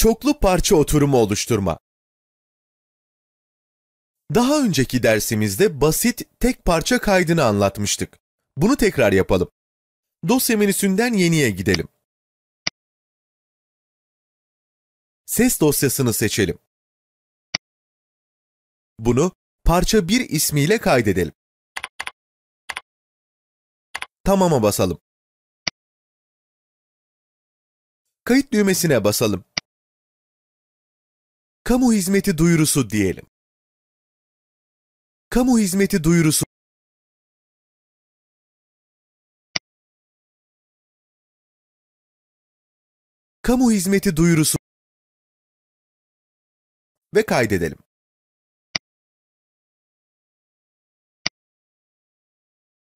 çoklu parça oturumu oluşturma. Daha önceki dersimizde basit tek parça kaydını anlatmıştık. Bunu tekrar yapalım. Dosya menüsünden yeniye gidelim. Ses dosyasını seçelim. Bunu parça 1 ismiyle kaydedelim. Tamam'a basalım. Kayıt düğmesine basalım. Kamu hizmeti duyurusu diyelim. Kamu hizmeti duyurusu Kamu hizmeti duyurusu ve kaydedelim.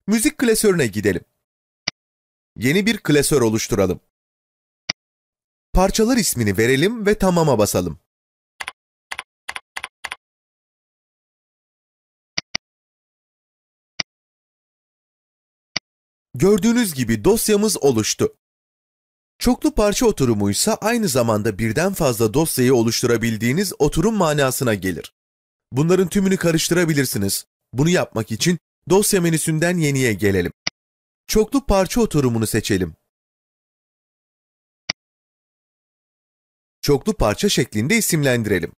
Müzik klasörüne gidelim. Yeni bir klasör oluşturalım. Parçalar ismini verelim ve tamama basalım. Gördüğünüz gibi dosyamız oluştu. Çoklu parça oturumuysa aynı zamanda birden fazla dosyayı oluşturabildiğiniz oturum manasına gelir. Bunların tümünü karıştırabilirsiniz. Bunu yapmak için dosya menüsünden yeniye gelelim. Çoklu parça oturumunu seçelim. Çoklu parça şeklinde isimlendirelim.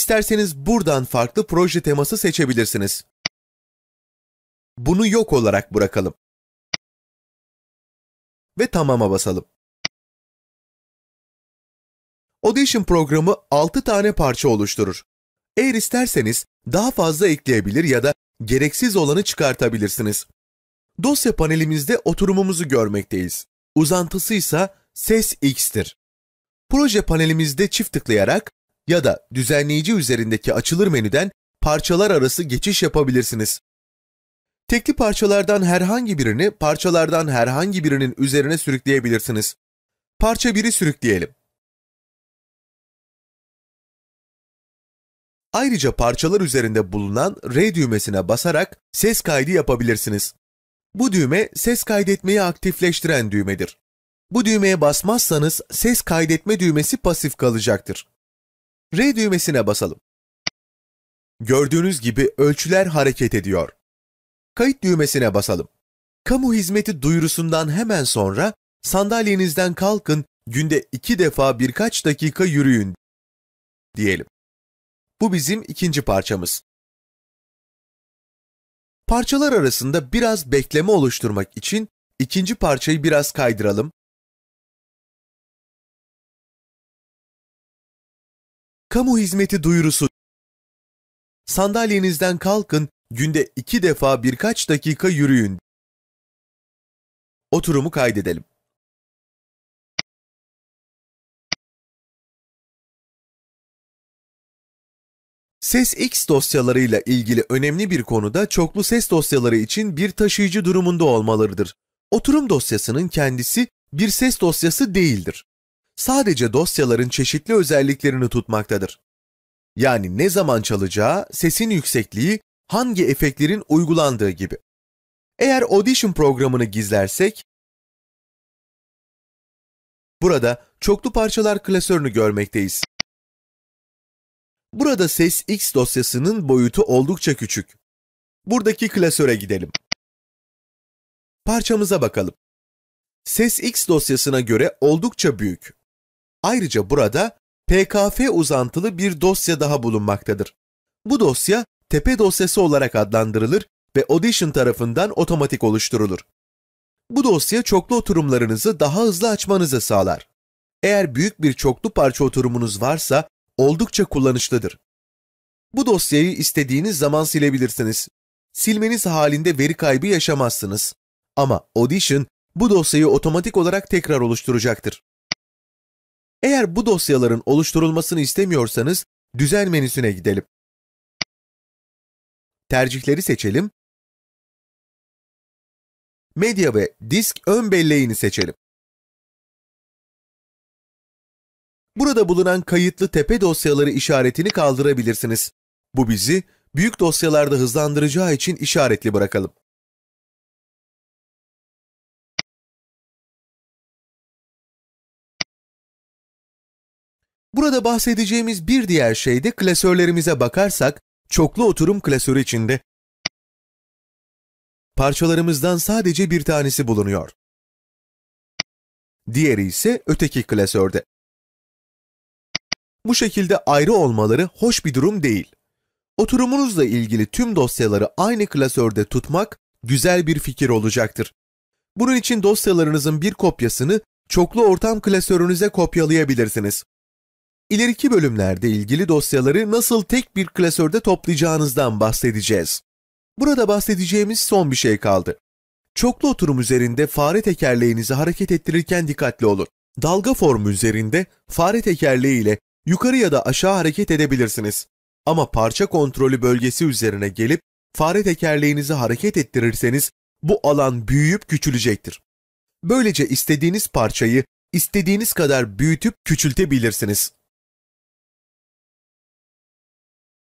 İsterseniz buradan farklı proje teması seçebilirsiniz. Bunu yok olarak bırakalım. Ve tamama basalım. Audition programı 6 tane parça oluşturur. Eğer isterseniz daha fazla ekleyebilir ya da gereksiz olanı çıkartabilirsiniz. Dosya panelimizde oturumumuzu görmekteyiz. Uzantısı ise ses x'tir. Proje panelimizde çift tıklayarak ya da düzenleyici üzerindeki açılır menüden parçalar arası geçiş yapabilirsiniz. Tekli parçalardan herhangi birini parçalardan herhangi birinin üzerine sürükleyebilirsiniz. Parça 1'i sürükleyelim. Ayrıca parçalar üzerinde bulunan R düğmesine basarak ses kaydı yapabilirsiniz. Bu düğme ses kaydetmeyi aktifleştiren düğmedir. Bu düğmeye basmazsanız ses kaydetme düğmesi pasif kalacaktır. R düğmesine basalım. Gördüğünüz gibi ölçüler hareket ediyor. Kayıt düğmesine basalım. Kamu hizmeti duyurusundan hemen sonra sandalyenizden kalkın, günde iki defa birkaç dakika yürüyün diyelim. Bu bizim ikinci parçamız. Parçalar arasında biraz bekleme oluşturmak için ikinci parçayı biraz kaydıralım Kamu hizmeti duyurusu Sandalyenizden kalkın, günde iki defa birkaç dakika yürüyün. Oturumu kaydedelim. Ses X dosyalarıyla ilgili önemli bir konuda çoklu ses dosyaları için bir taşıyıcı durumunda olmalarıdır. Oturum dosyasının kendisi bir ses dosyası değildir sadece dosyaların çeşitli özelliklerini tutmaktadır. Yani ne zaman çalacağı, sesin yüksekliği, hangi efektlerin uygulandığı gibi. Eğer Audition programını gizlersek, burada çoklu parçalar klasörünü görmekteyiz. Burada ses X dosyasının boyutu oldukça küçük. Buradaki klasöre gidelim. Parçamıza bakalım. Ses X dosyasına göre oldukça büyük. Ayrıca burada PKF uzantılı bir dosya daha bulunmaktadır. Bu dosya tepe dosyası olarak adlandırılır ve Audition tarafından otomatik oluşturulur. Bu dosya çoklu oturumlarınızı daha hızlı açmanızı sağlar. Eğer büyük bir çoklu parça oturumunuz varsa oldukça kullanışlıdır. Bu dosyayı istediğiniz zaman silebilirsiniz. Silmeniz halinde veri kaybı yaşamazsınız. Ama Audition bu dosyayı otomatik olarak tekrar oluşturacaktır. Eğer bu dosyaların oluşturulmasını istemiyorsanız düzen menüsüne gidelim. Tercihleri seçelim. Medya ve disk ön belleğini seçelim. Burada bulunan kayıtlı tepe dosyaları işaretini kaldırabilirsiniz. Bu bizi büyük dosyalarda hızlandıracağı için işaretli bırakalım. Burada bahsedeceğimiz bir diğer şey de klasörlerimize bakarsak, çoklu oturum klasörü içinde parçalarımızdan sadece bir tanesi bulunuyor. Diğeri ise öteki klasörde. Bu şekilde ayrı olmaları hoş bir durum değil. Oturumunuzla ilgili tüm dosyaları aynı klasörde tutmak güzel bir fikir olacaktır. Bunun için dosyalarınızın bir kopyasını çoklu ortam klasörünüze kopyalayabilirsiniz. İleriki bölümlerde ilgili dosyaları nasıl tek bir klasörde toplayacağınızdan bahsedeceğiz. Burada bahsedeceğimiz son bir şey kaldı. Çoklu oturum üzerinde fare tekerleğinizi hareket ettirirken dikkatli olun. Dalga formu üzerinde fare tekerleği ile yukarı ya da aşağı hareket edebilirsiniz. Ama parça kontrolü bölgesi üzerine gelip fare tekerleğinizi hareket ettirirseniz bu alan büyüyüp küçülecektir. Böylece istediğiniz parçayı istediğiniz kadar büyütüp küçültebilirsiniz.